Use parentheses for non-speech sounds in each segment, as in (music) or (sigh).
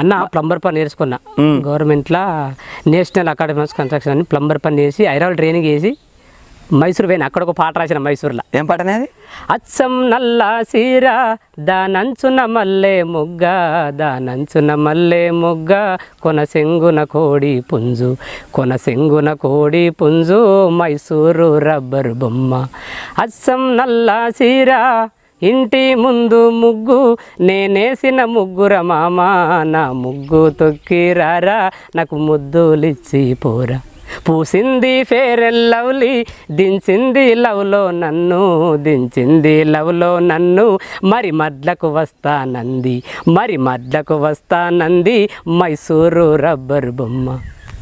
అన్న ప్లంబర్ పని నేర్చుకున్నా గవర్నమెంట్లో నేషనల్ అకాడమీ ఆఫ్ కన్స్ట్రక్షన్ అని ప్లంబర్ పని చేసి ఐరాల్ ట్రైనింగ్ చేసి మైసూర్ పోయిన అక్కడ ఒక పాట రాసిన మైసూర్లో ఏం పాట అనేది అచ్చం నల్ల సీరా దానంచున మల్లె ముగ్గ దానంచున మల్లె ముగ్గ కొనసెంగున కోడి పుంజు కొనసెంగున కోడి పుంజు మైసూరు రబ్బరు బొమ్మ అచ్చం నల్ల సీరా ఇంటి ముందు ముగ్గు నేనేసిన ముగ్గుర మామ నా ముగ్గు తొక్కిరారా నాకు ముద్దులిచ్చి పోరా పూసింది ఫేరెల్ లవ్లీ దించింది లవ్లో నన్ను దించింది లవ్లో నన్ను మరి వస్తా వస్తానంది మరి మడ్లకు వస్తానంది మైసూరు రబ్బర్ బొమ్మ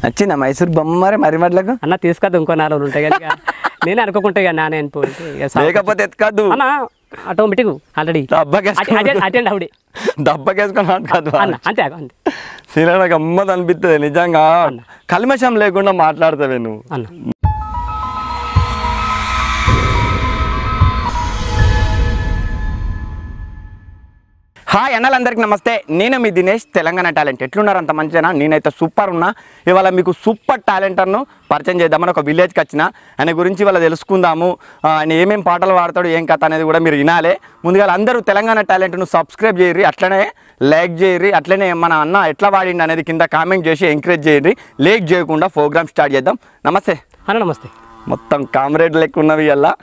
నచ్చింది మైసూరు బొమ్మ మరి మరి మడ్లకు అన్న తీసుకద్దు ఇంకో నాలుగు ఉంటాయి కనుక (laughs) నేను అనుకుంటే ఇక నానే పోయి లేకపోతే ఎత్తుకద్దు అన్నా ఆటోమేటిక్ ఆల్రెడీ అటెండ్ అవుడే దబ్బకేసుకొని అంతే గమ్మత్ అనిపిస్తుంది నిజంగా కల్మషం లేకుండా మాట్లాడతావే నువ్వు హాయ్ అన్నలందరికీ నమస్తే నేను మీ దినేష్ తెలంగాణ టాలెంట్ ఎట్లున్నారు అంత మంచిగా నేనైతే సూపర్ ఉన్నా ఇవాళ మీకు సూపర్ టాలెంటర్ను పరిచయం చేద్దామని ఒక విలేజ్కి వచ్చిన ఆయన గురించి ఇవాళ తెలుసుకుందాము ఆయన ఏమేమి పాటలు పాడతాడు ఏం కథ అనేది కూడా మీరు వినాలే ముందుగా అందరూ తెలంగాణ టాలెంట్ను సబ్స్క్రైబ్ చేయరు అట్లనే లైక్ చేయరు అట్లనే మన అన్న ఎట్లా వాడిండి అనేది కింద కామెంట్ చేసి ఎంకరేజ్ చేయండి లేక్ చేయకుండా ప్రోగ్రామ్ స్టార్ట్ చేద్దాం నమస్తే అన్న నమస్తే మొత్తం కామ్రేడ్ లెక్క ఉన్నవి అలా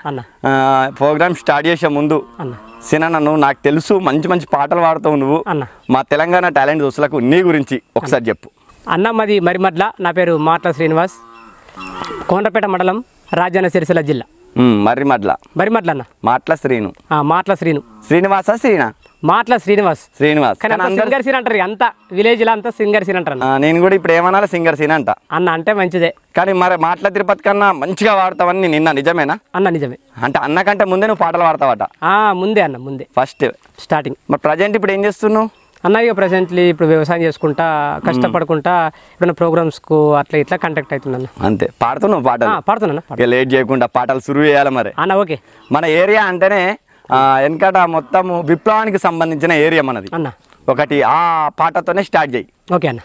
ప్రోగ్రామ్ స్టార్ట్ చేసే ముందు అన్న సినా నన్ను నాకు తెలుసు మంచి మంచి పాటలు పాడుతావు నువ్వు మా తెలంగాణ టాలెంట్ దోస్తులకు నీ గురించి ఒకసారి చెప్పు అన్న మాది మరిమడ్ల నా పేరు మాట్ల శ్రీనివాస్ కోండ్రపేట మండలం రాజన్న సిరిసిల్ల జిల్లా మర్రిమడ్ల మరిమడ్ల అన్న మాట్ల శ్రీను మాట్ల శ్రీను శ్రీనివాస శ్రీనా మాట్లా శ్రీనివాస్ శ్రీనివాస్ సింగర్ సీన్ అంటారు అంత విలేజ్ లో అంతా సింగర్ సీన్ అంటారు నేను కూడా ఇప్పుడు ఏమన్నా సింగర్ సీన్ అంట అన్న అంటే మంచిదే కానీ మరి మాట్ల తిరుపతి కన్నా మంచిగా వాడతావని నిన్న నిజమేనా అన్న నిజమే అంటే అన్న కంటే ముందే నువ్వు పాటలు వాడతావట ముందే అన్న ముందే ఫస్ట్ స్టార్టింగ్ మరి ప్రజెంట్ ఇప్పుడు ఏం చేస్తున్నావు అన్న ఇక ప్రెసెంట్లీ ఇప్పుడు వ్యవసాయం చేసుకుంటా కష్టపడుకుంటా ఇప్పుడు ప్రోగ్రామ్స్కు అట్లా ఇట్లా కంటాక్ట్ అవుతున్నాను అంతే పాడుతున్నావు పాట పాడుతున్నాను లేట్ చేయకుండా పాటలు సురువు చేయాలి మరి అన్న ఓకే మన ఏరియా అంటేనే వెనకట మొత్తము విప్లవానికి సంబంధించిన ఏరియా మనది ఒకటి ఆ పాటతోనే స్టార్ట్ చేయి ఓకే అన్న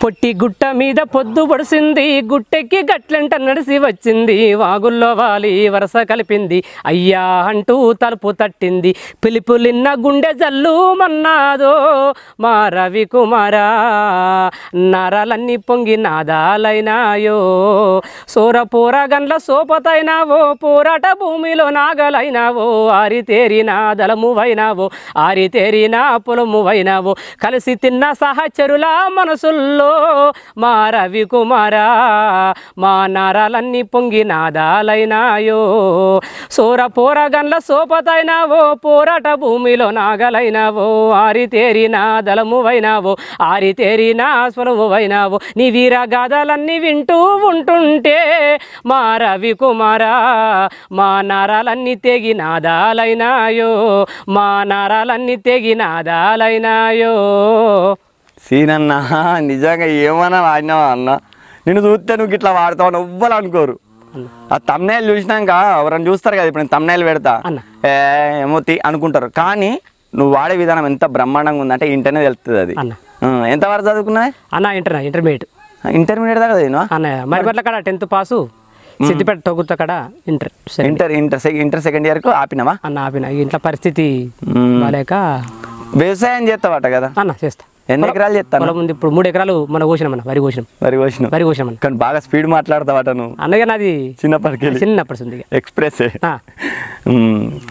పొట్టి గుట్ట మీద పొద్దు పొడిసింది గుట్టెక్కి గట్లంట నడిసి వచ్చింది వాగుల్లో వాలి వరస కలిపింది అయ్యా అంటూ తలుపు తట్టింది పిలుపులిన్న గుండె జల్లు మన్నాదో మా రవి కుమారా నరలన్నీ పొంగి నాదాలైనాయో సోర గండ్ల సోపతైనావో పోరాట భూమిలో నాగలైనావో ఆరితేరినా దళమువైనావో ఆరితేరినా పొలమువైనావో కలిసి తిన్న సహచ చెరులా మనసుల్లో మా రవి కుమారా మా నరాలన్నీ పొంగి నాదాలైనాయో సోర పోరగన్ల సోపతైనావో పోరాట భూమిలో నాగలైనావో ఆరితేరిన దళమువైనావో ఆరితేరిన స్వరమువైనావో నీ వీరగాథలన్నీ వింటూ ఉంటుంటే మా రవి కుమారా మా నరాలన్నీ తెగి నాదాలైనాయో మా నరాలన్నీ తెగి నాదాలైనాయో సీనన్నా నిజంగా ఏమన్నా వాడినావా అన్న నేను చూస్తే నువ్వు ఇట్లా వాడతావు అని ఎవ్వరు అనుకోరు ఆ తమ్నేలు చూసినాక ఎవరైనా చూస్తారు కదా ఇప్పుడు నేను తమ్నేలు పెడతా ఏమో అనుకుంటారు కానీ నువ్వు వాడే విధానం ఎంత బ్రహ్మాండంగా ఉందంటే ఇంటర్నే తెలుస్తుంది అది ఎంత వరకు చదువుకున్నా అన్న ఇంటర్ ఇంటర్మీడియట్ ఇంటర్మీడియట్ దాకా చదివినా అన్న మరి కాడ టెన్త్ పాసు సిద్దిపేట తొగుత కాడ inter inter inter inter second ఇయర్కు ఆపినావా అన్న ఆపిన ఇంట్లో పరిస్థితి బాలేక వ్యవసాయం చేస్తావట కదా అన్న చేస్తా ఎన్ని ఎకరాలు చేస్తాను ముందు ఇప్పుడు మూడు ఎకరాలు మన కోసినాం అన్న వరి కోసినాం వరి కోసిన వరి కోసినాం కానీ బాగా స్పీడ్ మాట్లాడతావాట అటను అందుకే నాది చిన్నప్పటికి చిన్నప్పటి ఉంది ఎక్స్ప్రెస్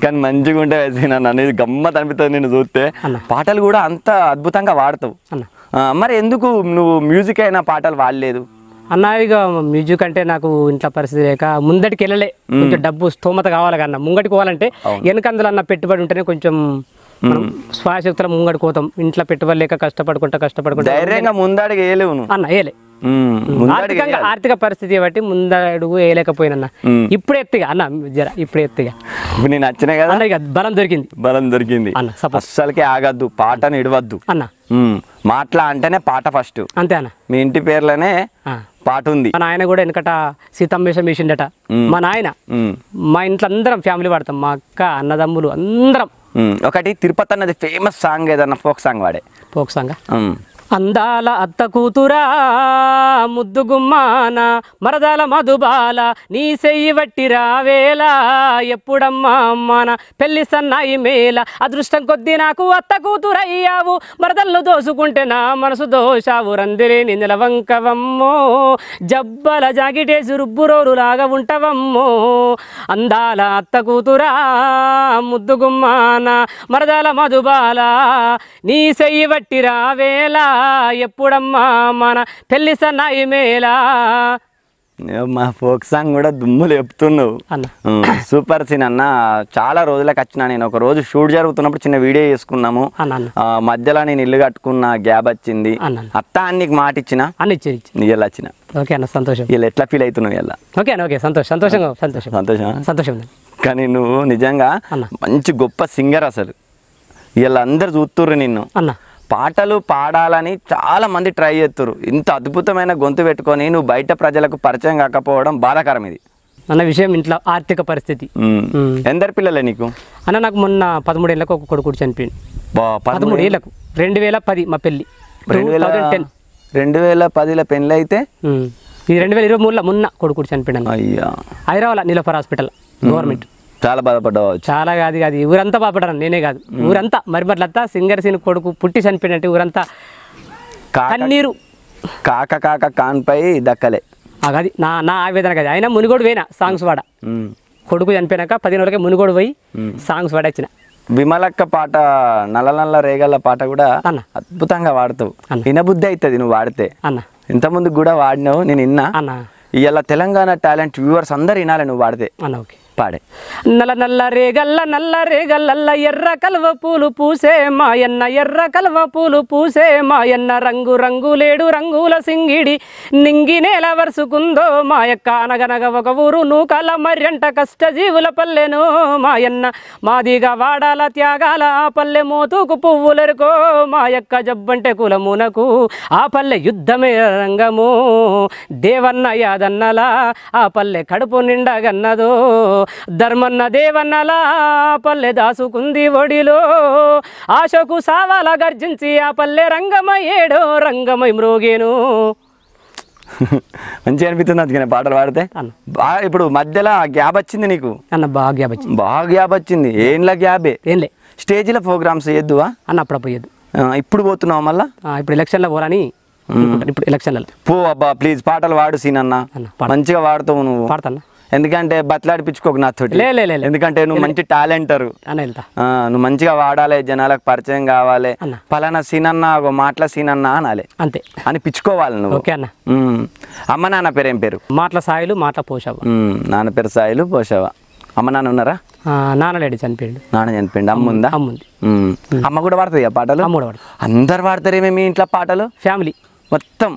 కానీ మంచిగా ఉంటే నన్ను అనేది గమ్మత్ అనిపిస్తుంది నేను చూస్తే పాటలు కూడా అంత అద్భుతంగా వాడతావు మరి ఎందుకు నువ్వు మ్యూజిక్ అయినా పాటలు వాడలేదు అన్న ఇక మ్యూజిక్ అంటే నాకు ఇంట్లో పరిస్థితి లేక ముందటికి వెళ్ళలే కొంచెం డబ్బు స్తోమత కావాలి కన్నా ముంగటికి పోవాలంటే వెనకందులో అన్న పెట్టుబడి ఉంటేనే కొంచెం శ్వాసక్తుల ముంగడి కోతాం ఇంట్లో పెట్టుబడి కష్టపడుకుంటా కష్టపడుకుంటా ముందడుగు వేయలేవు అన్న వేయలే ఆర్థిక పరిస్థితి బట్టి ముందడుగు వేయలేకపోయినా ఇప్పుడు ఎత్తుగా అన్న జర ఇప్పుడు ఎత్తుగా నేను వచ్చినా కదా అన్న బలం దొరికింది బలం దొరికింది అన్న అస్సలకి ఆగద్దు పాటను ఇడవద్దు అన్న మాట్లా అంటేనే పాట ఫస్ట్ అంతే అన్న మీ ఇంటి పేర్లోనే పాట ఉంది మా నాయన కూడా వెనకట సీతమ్మేషం వేసిండట మా నాయన మా ఇంట్లో అందరం ఫ్యామిలీ పాడతాం మా అక్క అన్నదమ్ములు అందరం ఒకటి తిరుపతి అన్నది ఫేమస్ సాంగ్ ఏదన్నా ఫోక్ సాంగ్ వాడే ఫోక్ సాంగ్ అందాల అత్త కూతురా ముద్దు గుమ్మాన మరదల మధుబాల నీ సెయ్యి వట్టి రావేళ ఎప్పుడమ్మా అమ్మాన పెళ్లి సన్నాయి మేళ అదృష్టం కొద్ది నాకు అత్త కూతురయ్యావు మరదల్లు దోసుకుంటే నా మనసు దోషావు నిందల నిలవంకవమ్మో జబ్బల జాగిటేసి లాగా ఉంటవమ్మో అందాల అత్త కూతురా ముద్దు గుమ్మాన మరదల మధుబాల నీ సెయ్యి వట్టి రావేళ ఎప్పుడమ్మా మన పెళ్లి సన్నాయి మేలా మా ఫోక్ సాంగ్ కూడా దుమ్ములు చెప్తున్నావు సూపర్ సీన్ అన్న చాలా రోజులకు వచ్చిన నేను ఒక రోజు షూట్ జరుగుతున్నప్పుడు చిన్న వీడియో చేసుకున్నాము మధ్యలో నేను ఇల్లు కట్టుకున్న గ్యాప్ వచ్చింది అత్త అన్ని మాట ఇచ్చిన నిజాలు వచ్చిన ఓకే అన్న సంతోషం ఇలా ఎట్లా ఫీల్ అవుతున్నావు ఇలా ఓకే ఓకే సంతోషం సంతోషంగా సంతోషం సంతోషం సంతోషం కానీ నువ్వు నిజంగా మంచి గొప్ప సింగర్ అసలు వీళ్ళందరూ చూస్తుర్రు నిన్ను అన్న పాటలు పాడాలని చాలామంది ట్రై చేస్తారు ఇంత అద్భుతమైన గొంతు పెట్టుకొని నువ్వు బయట ప్రజలకు పరిచయం కాకపోవడం బాధాకరం ఇది అన్న విషయం ఇంట్లో ఆర్థిక పరిస్థితి ఎందరు పిల్లలే నీకు అన్న నాకు మొన్న పదమూడేళ్ళకు ఒక కొడుకు చనిపోయింది పదమూడేళ్ళకు రెండు వేల పది మా పెళ్ళి రెండు వేల టెన్ రెండు వేల పదిల పెళ్ళి అయితే ఇది రెండు వేల ఇరవై మూడులో మొన్న కొడుకు చనిపోయినా అయ్యా హైదరాబాద్ నీలఫర్ హాస్పిటల్ గవర్నమెంట్ చాలా బాధపడ్డావు చాలా కాదు కాదు ఊరంతా బాధపడ్డాను నేనే కాదు ఊరంతా మరిపట్లంతా సింగర్ సీన్ కొడుకు పుట్టి చనిపోయినట్టు ఊరంతా కన్నీరు కాక కాక కాన్పై దక్కలే అది నా నా ఆవేదన కదా అయినా మునుగోడు పోయినా సాంగ్స్ వాడ కొడుకు చనిపోయినాక పదిహేను రోజులకే మునుగోడు పోయి సాంగ్స్ వాడొచ్చిన విమలక్క పాట నల్ల నల్ల రేగల పాట కూడా అన్న అద్భుతంగా వాడతావు వినబుద్ధి అవుతుంది నువ్వు వాడితే అన్న ముందు కూడా వాడినావు నేను విన్నా అన్న ఇలా తెలంగాణ టాలెంట్ వ్యూవర్స్ అందరు వినాలి నువ్వు వాడితే అన్న ఓకే పాడే నల్ల నల్ల రేగల్ల నల్ల రేగల్లల్ల ఎర్ర కలువ పూలు పూసే మాయన్న ఎర్ర కలువ పూలు పూసే మాయన్న రంగు రంగు లేడు రంగుల సింగిడి నింగి నేల వరుసుకుందో యొక్క అనగనగ ఒక ఊరు నూకల మర్యంట జీవుల పల్లెను మాయన్న మాదిగా వాడాల త్యాగాల ఆ పల్లె మోతుకు పువ్వులరుకో యొక్క జబ్బంటే కులమునకు ఆ పల్లె యుద్ధమే రంగము దేవన్న యాదన్నలా ఆ పల్లె కడుపు నిండాగన్నదో ధర్మన్న దేవన్నలా పల్లె దాసుకుంది ఒడిలో ఆశకు సావాల గర్జించి ఆ పల్లె రంగమయ్యేడో రంగమై మ్రోగేను (laughs) మంచి అనిపిస్తుంది అందుకనే పాటలు పాడితే బాగా ఇప్పుడు మధ్యలో గ్యాప్ వచ్చింది నీకు అన్న బాగా గ్యాప్ వచ్చింది బాగా గ్యాప్ వచ్చింది ఏంలా గ్యాబే ఏంలే స్టేజ్లో ప్రోగ్రామ్స్ చేద్దువా అన్న అప్పుడు పోయద్దు ఇప్పుడు పోతున్నావు మళ్ళా ఇప్పుడు ఎలక్షన్లో పోరాని ఇప్పుడు ఎలక్షన్లలో పో అబ్బా ప్లీజ్ పాటలు వాడు సీన్ అన్న మంచిగా వాడుతావు నువ్వు పాడతా ఎందుకంటే బతలాడిపించుకోకు నాతోటి ఎందుకంటే నువ్వు మంచి టాలెంటర్ నువ్వు మంచిగా వాడాలి జనాలకు పరిచయం కావాలి పలానా సీన్ అన్న ఒక మాటల సీన్ అన్న అనాలి అంతే అని పిచ్చుకోవాలి నువ్వు ఓకే అన్న అమ్మ నాన్న పేరు ఏం పేరు మాటల సాయిలు మాటల పోషావా నాన్న పేరు సాయిలు పోషావా అమ్మ నాన్న ఉన్నారా నాన్న లేడు చనిపోయిండు నాన్న చనిపోయింది అమ్మ ఉందా అమ్మ ఉంది అమ్మ కూడా పాడుతుంది పాటలు అమ్మ కూడా అందరు పాడతారు ఏమేమి ఇంట్లో పాటలు ఫ్యామిలీ మొత్తం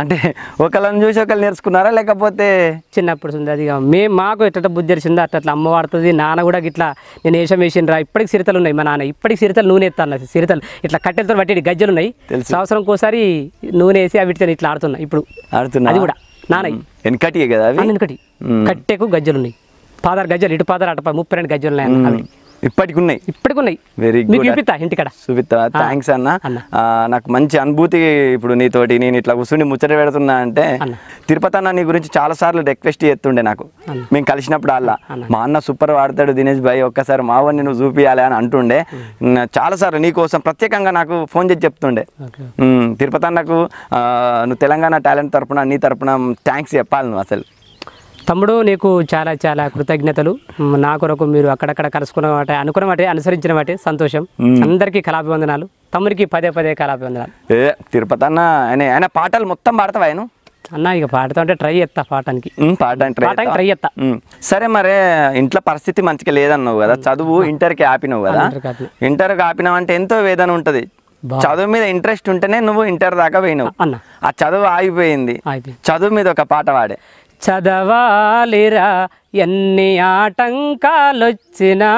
అంటే ఒకళ్ళని చూసి ఒకళ్ళు నేర్చుకున్నారా లేకపోతే చిన్నప్పుడు ఉంది అది మేము మాకు ఎట్ట బుద్ధి తెరిచిందో అట్లా అట్లా అమ్మ వాడుతుంది నాన్న కూడా ఇట్లా నేను వేషం వేసిండ్రా ఇప్పటికి సిరితలు ఉన్నాయి మా నాన్న ఇప్పటికి సిరితలు నూనె ఎత్తాను సిరితలు ఇట్లా కట్టెలతో పట్టి గజ్జలు ఉన్నాయి సంవత్సరం ఒకసారి నూనె వేసి అవి ఇట్లా ఆడుతున్నా ఇప్పుడు ఆడుతున్నా అది కూడా నాన్న వెనకటి కదా వెనకటి కట్టెకు గజ్జలు ఉన్నాయి పాదారు గజ్జలు ఇటు పాదారు అటు ముప్పై రెండు గజ్జలు ఉన్నాయి అవి ఇప్పటికి ఉన్నాయి ఇప్పటికి ఉన్నాయి వెరీ గుడ్ చూపిస్తా చూపిస్తా థ్యాంక్స్ అన్న నాకు మంచి అనుభూతి ఇప్పుడు నీతోటి నేను ఇట్లా కూర్చుని ముచ్చట పెడుతున్నా అంటే తిరుపతి అన్న నీ గురించి చాలా సార్లు రిక్వెస్ట్ చేస్తుండే నాకు మేము కలిసినప్పుడు అలా మా అన్న సూపర్ వాడతాడు దినేష్ భాయ్ ఒక్కసారి మా వాడిని నువ్వు చూపియాలి అని అంటుండే చాలా సార్లు నీ కోసం ప్రత్యేకంగా నాకు ఫోన్ చేసి చెప్తుండే తిరుపతి అన్నకు నువ్వు తెలంగాణ టాలెంట్ తరపున నీ తరపున థ్యాంక్స్ చెప్పాలి నువ్వు అసలు తమ్ముడు నీకు చాలా చాలా కృతజ్ఞతలు నా కొరకు మీరు అక్కడక్కడ కలుసుకున్న వాటి అనుకున్న వాటి అనుసరించిన వాటి సంతోషం అందరికి కళాభివందనాలు తమ్ముడికి పదే పదే కళాభివందనాలు ఏ తిరుపతి అన్న ఆయన పాటలు మొత్తం పాడతావా ఆయన అన్న ఇక పాడతా అంటే ట్రై చేస్తా పాటానికి పాడడానికి ట్రై చేస్తా సరే మరి ఇంట్లో పరిస్థితి మంచిగా లేదన్నావు కదా చదువు ఇంటర్కి ఆపినావు కదా ఇంటర్కి ఆపినావు అంటే ఎంతో వేదన ఉంటుంది చదువు మీద ఇంట్రెస్ట్ ఉంటేనే నువ్వు ఇంటర్ దాకా పోయినావు ఆ చదువు ఆగిపోయింది చదువు మీద ఒక పాట వాడే చదవాలిరా ఎన్ని ఆటంకాలొచ్చినా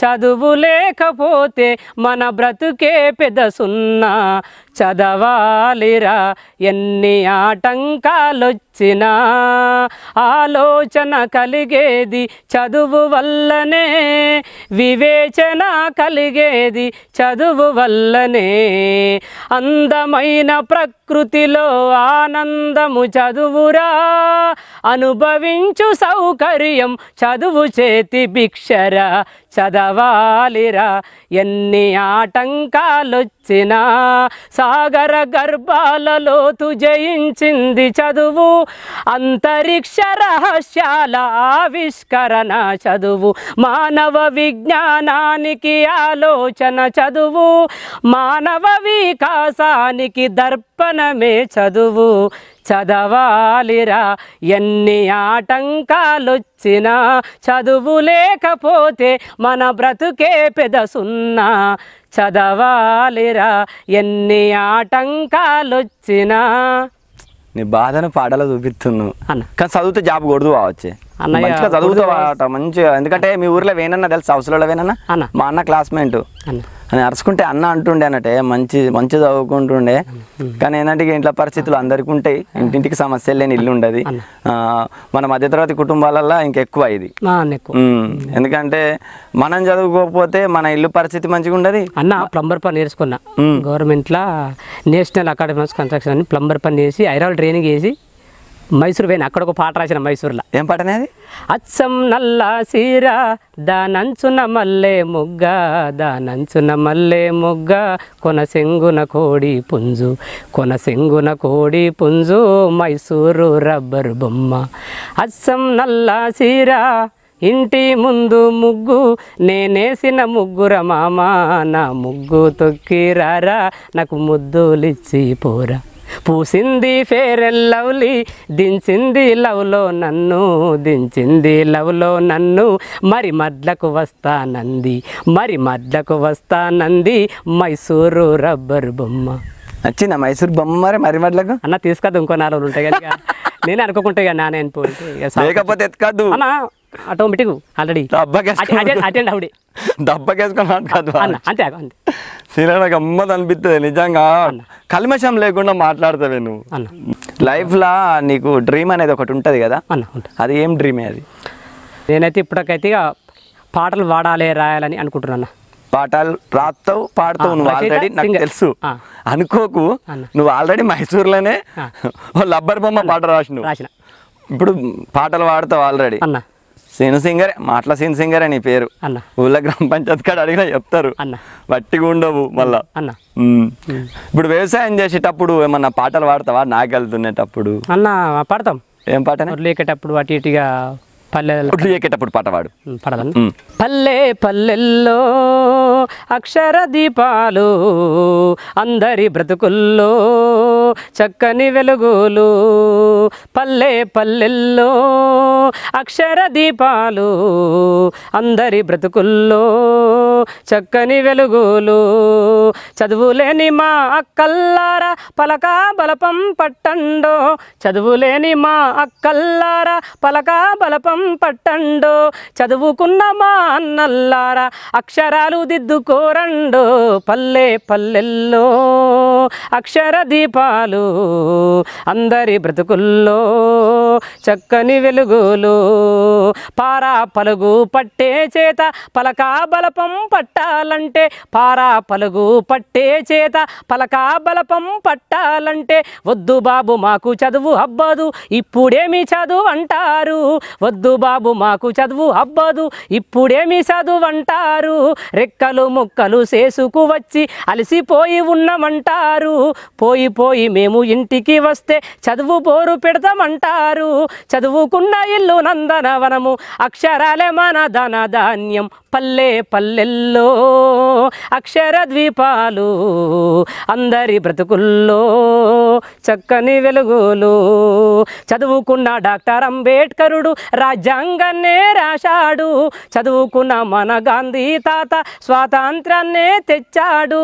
చదువు లేకపోతే మన బ్రతుకే పెద్ద సున్నా చదవాలిరా ఎన్ని ఆటంకాలొచ్చినా ఆలోచన కలిగేది చదువు వల్లనే వివేచన కలిగేది చదువు వల్లనే అందమైన ప్రకృతిలో ఆనందము చదువురా అనుభవించు సౌ సౌకర్యం చదువు చేతి భిక్షరా చదవాలిరా ఎన్ని ఆటంకాలొచ్చినా సాగర గర్భాలలోతు జయించింది చదువు అంతరిక్ష రహస్యాల ఆవిష్కరణ చదువు మానవ విజ్ఞానానికి ఆలోచన చదువు మానవ వికాసానికి దర్పణమే చదువు చదవాలిరా ఎన్ని ఆటంకాలొచ్చినా చదువు లేకపోతే మన బ్రతుకే సున్నా చదవాలిరా ఎన్ని ఆటంకాలొచ్చినా నీ బాధను పాటలో చూపిస్తున్నావు కానీ చదివితే జాబ్ కొడుతూ కావచ్చే మంచిగా చదువుతావాట మంచిగా ఎందుకంటే మీ ఊర్లో వేనన్నా తెలుసు అవసరంలో వేనన్నా మా అన్న క్లాస్మేట్ అని అరుచుకుంటే అన్న అంటుండే అన్నట్టే మంచి మంచి చదువుకుంటుండే కానీ ఏంటంటే ఇంట్లో పరిస్థితులు అందరికీ ఉంటాయి ఇంటింటికి సమస్యలు లేని ఇల్లు ఉండదు మన మధ్య తరగతి కుటుంబాలలో ఇంకెక్కువ ఇది ఎందుకంటే మనం చదువుకోకపోతే మన ఇల్లు పరిస్థితి మంచిగా ఉండదు అన్న ప్లంబర్ పని నేర్చుకున్నా గవర్నమెంట్లో నేషనల్ అకాడమీ ఆఫ్ కన్స్ట్రక్షన్ అని ప్లంబర్ పని చేసి ఐరాల్ ట్రైనింగ్ చేసి మైసూర్ పోయిన అక్కడ ఒక పాట రాసిన మైసూర్లో ఏం పాట అనేది అచ్చం నల్ల సీరా దానంచున మల్లే ముగ్గ దానంచున మల్లే ముగ్గ కొనసెంగున కోడి పుంజు కొనసెంగున కోడి పుంజు మైసూరు రబ్బరు బొమ్మ అచ్చం నల్ల సీరా ఇంటి ముందు ముగ్గు నేనేసిన ముగ్గుర మామ నా ముగ్గు తొక్కిరారా నాకు ముద్దులిచ్చి పోరా పూసింది ఫేర్ లవ్లీ దించింది లవ్లో నన్ను దించింది లవ్లో నన్ను మరి మడ్లకు వస్తానంది మరి మడ్లకు వస్తానంది మైసూరు రబ్బర్ బొమ్మ నచ్చిందా మైసూర్ బొమ్మ మరి మరి మడ్లకు అన్న తీసుకద్దు ఇంకో నాలుగు ఉంటాయి కదా (laughs) నేను అనుకోకుంటే ఇక నాన్న పోతే లేకపోతే ఎత్తుకద్దు అన్న ఆటోమేటిక్ ఆల్రెడీ అటెండ్ అవుడే దప్పకేసుకొని కాదు అంతే అంతే సీనియర్ గమ్మత్ అనిపిస్తుంది నిజంగా కల్మషం లేకుండా మాట్లాడతావే నువ్వు లైఫ్లో నీకు డ్రీమ్ అనేది ఒకటి ఉంటుంది కదా అది ఏం డ్రీమే అది నేనైతే ఇప్పటికైతే పాటలు పాడాలి రాయాలని అనుకుంటున్నా పాటలు రాస్తావు పాడతావు నువ్వు ఆల్రెడీ నాకు తెలుసు అనుకోకు నువ్వు ఆల్రెడీ మైసూర్లోనే లబ్బర్ బొమ్మ పాట రాసిన ఇప్పుడు పాటలు పాడతావు ఆల్రెడీ అన్నా సీను సింగరే మాటల సీను సింగరే నీ పేరు అన్న ఊళ్ళో గ్రామ పంచాయత్ కాడ అడిగినా చెప్తారు అన్న వట్టిగా ఉండవు మళ్ళా అన్న ఇప్పుడు వ్యవసాయం చేసేటప్పుడు ఏమన్నా పాటలు పాడతావా నాకు వెళ్తున్నేటప్పుడు అన్న పాడతాం ఏం పాట లేకేటప్పుడు అటు ఇటుగా పల్లెల్లో పాట వాడు పాటవాడు పల్లె పల్లెల్లో అక్షర దీపాలు అందరి బ్రతుకుల్లో చక్కని వెలుగులు పల్లె పల్లెల్లో అక్షర దీపాలు అందరి బ్రతుకుల్లో చక్కని వెలుగులు చదువులేని మా అక్కల్లార పలకా బలపం పట్టండో చదువులేని మా అక్కల్లారా పలకా బలపం ధర్మం పట్టండో చదువుకున్న మా అన్నల్లారా అక్షరాలు దిద్దుకోరండో పల్లె పల్లెల్లో అక్షర దీపాలు అందరి బ్రతుకుల్లో చక్కని వెలుగులు పారా పలుగు పట్టే చేత పలకా బలపం పట్టాలంటే పారా పలుగు పట్టే చేత పలకా బలపం పట్టాలంటే వద్దు బాబు మాకు చదువు అబ్బదు ఇప్పుడేమి చదువు అంటారు వద్దు వద్దు బాబు మాకు చదువు అబ్బదు ఇప్పుడేమి అంటారు రెక్కలు ముక్కలు చేసుకు వచ్చి అలసిపోయి ఉన్నామంటారు పోయి పోయి మేము ఇంటికి వస్తే చదువు పోరు పెడతామంటారు చదువుకున్న ఇల్లు నందనవనము అక్షరాలే మన ధన ధాన్యం పల్లె పల్లెల్లో అక్షర ద్వీపాలు అందరి బ్రతుకుల్లో చక్కని వెలుగులు చదువుకున్న డాక్టర్ అంబేద్కరుడు రాజ రాజ్యాంగాన్నే రాశాడు చదువుకున్న మన గాంధీ తాత స్వాతంత్రాన్నే తెచ్చాడు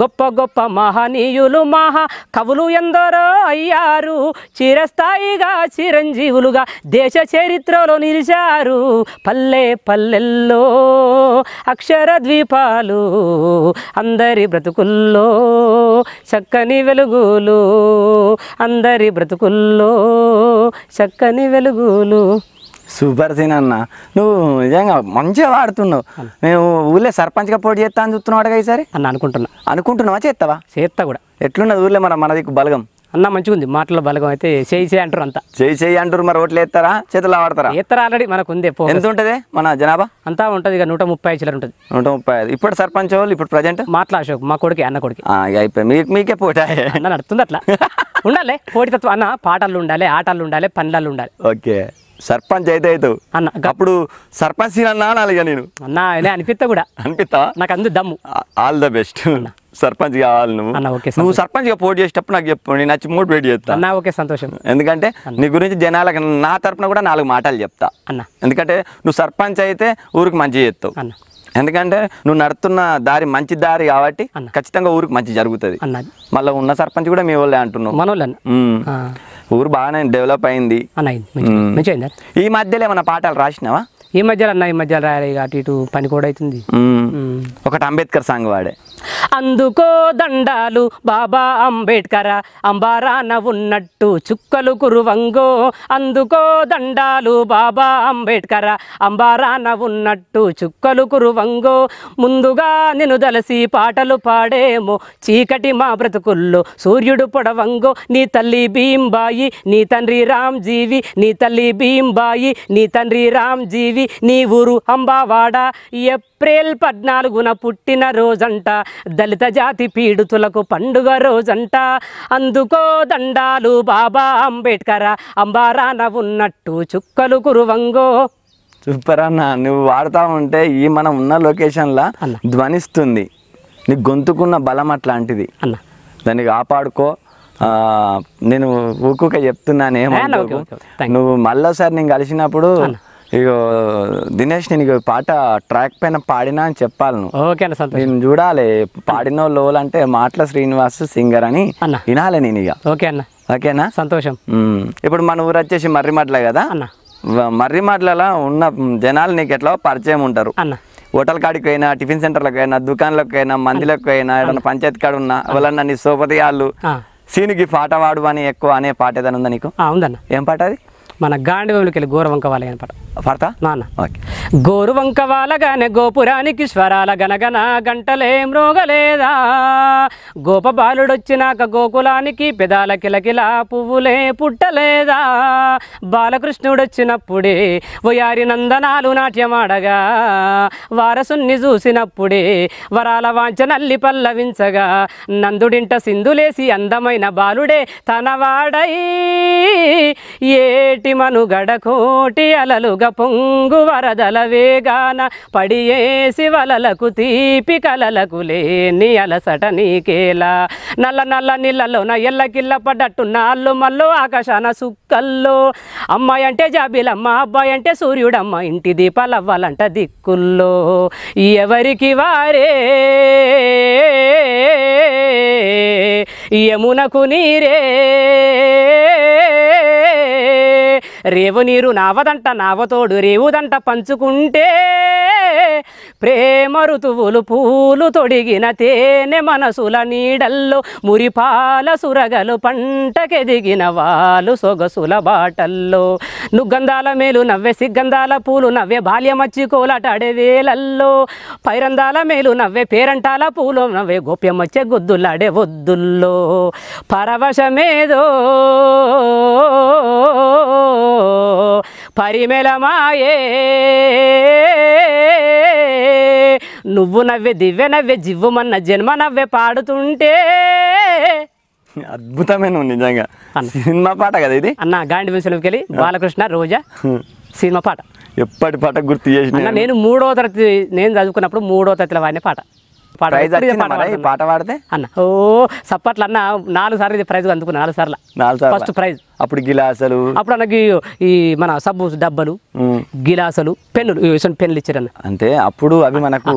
గొప్ప గొప్ప మహనీయులు మహా కవులు ఎందరో అయ్యారు చిరస్థాయిగా చిరంజీవులుగా దేశ చరిత్రలో నిలిచారు పల్లె పల్లెల్లో అక్షర ద్వీపాలు అందరి బ్రతుకుల్లో చక్కని వెలుగులు అందరి బ్రతుకుల్లో చక్కని వెలుగులు సూపర్ సీన్ అన్న నువ్వు నిజంగా మంచిగా వాడుతున్నావు మేము ఊళ్ళో సర్పంచ్గా పోటీ చేస్తా అని చూస్తున్నావు ఈసారి అన్న అనుకుంటున్నా అనుకుంటున్నావా చేస్తావా చేస్తా కూడా ఎట్లున్నది ఊళ్ళో మన మన దిక్కు బలగం అన్న మంచిగా ఉంది మాటలో బలగం అయితే చేయి చేయి అంటారు అంతా చేయి చేయి అంటారు మరి ఓట్లు వేస్తారా చేతులు ఆడతారా వేస్తారా ఆల్రెడీ మనకు ఉంది ఎంత ఉంటుంది మన జనాభా అంతా ఉంటుంది ఇక నూట ముప్పై ఐదు ఉంటుంది నూట ముప్పై ఐదు ఇప్పుడు సర్పంచ్ వాళ్ళు ఇప్పుడు ప్రజెంట్ మాట్లా అశోక్ మా కొడుకు అన్న కొడుకు అయిపోయి మీకు మీకే పోటీ అన్న నడుతుంది అట్లా ఉండాలి పోటీ అన్న పాటలు ఉండాలి ఆటలు ఉండాలి పనులలో ఉండాలి ఓకే సర్పంచ్ అయితే అవుతావు అన్న అప్పుడు సర్పంచ్ అన్నా నేను అన్నా ఇలా అనిపిస్తా కూడా అనిపిస్తా నాకు అందు దమ్ము ఆల్ ద బెస్ట్ సర్పంచ్ కావాలి నువ్వు నువ్వు గా పోటీ చేసేటప్పుడు నాకు చెప్పు నేను నచ్చి మోటివేట్ చేస్తా అన్న ఓకే సంతోషం ఎందుకంటే నీ గురించి జనాలకు నా తరపున కూడా నాలుగు మాటలు చెప్తా అన్న ఎందుకంటే నువ్వు సర్పంచ్ అయితే ఊరికి మంచి చేస్తావు అన్న ఎందుకంటే నువ్వు నడుతున్న దారి మంచి దారి కాబట్టి ఖచ్చితంగా ఊరికి మంచి జరుగుతుంది మళ్ళీ ఉన్న సర్పంచ్ కూడా మీ వాళ్ళే అంటున్నావు మన ఊరు బాగానే డెవలప్ అయింది ఈ మధ్యలో ఏమైనా పాటలు రాసినావా ఈ మధ్యలో అన్న ఈ మధ్యలో రాయాలి అటు ఇటు పని కూడా అవుతుంది ఒకటి అంబేద్కర్ సాంగ్ వాడే అందుకో దండాలు బాబా అంబేడ్కర అంబారాన ఉన్నట్టు చుక్కలు కురువంగో అందుకో దండాలు బాబా అంబేడ్కర అంబారాన ఉన్నట్టు చుక్కలు కురువంగో ముందుగా నిన్ను దలసి పాటలు పాడేమో చీకటి మా బ్రతుకుల్లో సూర్యుడు పొడవంగో నీ తల్లి భీంబాయి నీ తండ్రి రామ్ జీవి నీ తల్లి భీంబాయి నీ తండ్రి రామ్ జీవి నీ ఊరు అంబావాడ ఎప్ప ఏప్రిల్ పద్నాలుగున పుట్టిన రోజంట దళిత జాతి పీడితులకు పండుగ రోజంట అందుకో దండాలు బాబా అంబేద్కర్ అంబారాన ఉన్నట్టు చుక్కలు కురువంగో సూపర్ అన్న నువ్వు వాడుతూ ఉంటే ఈ మనం ఉన్న లొకేషన్లో ధ్వనిస్తుంది నీ గొంతుకున్న బలం అట్లాంటిది దాన్ని కాపాడుకో నేను ఊకుక చెప్తున్నాను ఏమన్నా నువ్వు సార్ నేను కలిసినప్పుడు ఇక దినేష్ నేను ఇక పాట ట్రాక్ పైన పాడినా అని చెప్పాలను ఓకే నేను చూడాలి పాడిన లోలు అంటే మాటల శ్రీనివాస్ సింగర్ అని వినాలి నేను ఇక ఓకే అన్న ఓకేనా సంతోషం ఇప్పుడు మన ఊరు వచ్చేసి మర్రిమడ్ల కదా అన్న మర్రిమడ్లలో ఉన్న జనాలు నీకు ఎట్లా పరిచయం ఉంటారు అన్న హోటల్ కాడికి పోయినా టిఫిన్ సెంటర్లకు అయినా దుకాన్లకు అయినా మందిలకు అయినా ఏదైనా పంచాయతీ కాడ ఉన్నా వాళ్ళన్నా నీ సోపతి వాళ్ళు సీనికి పాట వాడు అని ఎక్కువ అనే పాట ఏదైనా ఉందా నీకు ఏం పాట అది మన గాండివంలోకి వెళ్ళి గోరవంక వాళ్ళ పడతా నాన్న గోరువంక వాళ్ళగానే గోపురానికి స్వరాల గనగన గంటలేం రోగలేదా గోప వచ్చినాక గోకులానికి పెదాల కిలకిల పువ్వులే పుట్టలేదా బాలకృష్ణుడు వచ్చినప్పుడే వయారి నందనాలు నాట్యమాడగా వారసుని చూసినప్పుడే వరాల వాంచనల్లి పల్లవించగా నందుడింట సింధులేసి అందమైన బాలుడే తనవాడై ఏటి కోటి మనుగడ కోటి అలలుగా పొంగు వరదల వేగాన పడియేసి వలలకు తీపి కలలకు లేని అలసట నీకేలా నల్ల నల్ల నీళ్ళలోన ఎల్లకిల్ల పడ్డట్టు నాళ్ళు మల్లు ఆకాశాన సుక్కల్లో అమ్మాయి అంటే జాబిలమ్మ అబ్బాయి అంటే సూర్యుడమ్మ ఇంటి దీపాలవ్వాలంట దిక్కుల్లో ఎవరికి వారే యమునకు నీరే రేవు నీరు నావదంట నావతోడు రేవుదంట పంచుకుంటే ప్రేమ ఋతువులు పూలు తొడిగిన తేనె మనసుల నీడల్లో మురిపాల సురగలు పంటకెదిగిన వాళ్ళు సొగసుల బాటల్లో నుగ్గంధాల మేలు నవ్వే సిగ్గంధాల పూలు నవ్వే బాల్యమచ్చికోలాటాడే వేలల్లో పైరందాల మేలు నవ్వే పేరంటాల పూలు నవ్వే గోప్యమచ్చే గొద్దులాడే వద్దుల్లో పరవశమేదో పరిమళమాయే నువ్వు నవ్వే దివ్య నవ్వే జివ్వమన్న జన్మ నవ్వే పాడుతుంటే అద్భుతమైన నిజంగా సినిమా పాట కదా ఇది అన్న గాండి విశ్వలోకి బాలకృష్ణ రోజా సినిమా పాట ఎప్పటి పాట గుర్తు చేసిన నేను మూడో తరగతి నేను చదువుకున్నప్పుడు మూడో తరగతిలో వాడిన పాట పాట పాడితే అన్న ఓ సప్పట్లు అన్న నాలుగు సార్లు ప్రైజ్ అందుకున్నా నాలుగు సార్లు నాలుగు సార్లు ఫస్ట్ ప్రైజ్ అప్పుడు గిలాసలు అప్పుడు అన్నకి ఈ మన సబ్బు డబ్బలు గిలాసలు పెన్నులు పెన్నులు ఇచ్చారన్న అంతే అప్పుడు అవి మనకు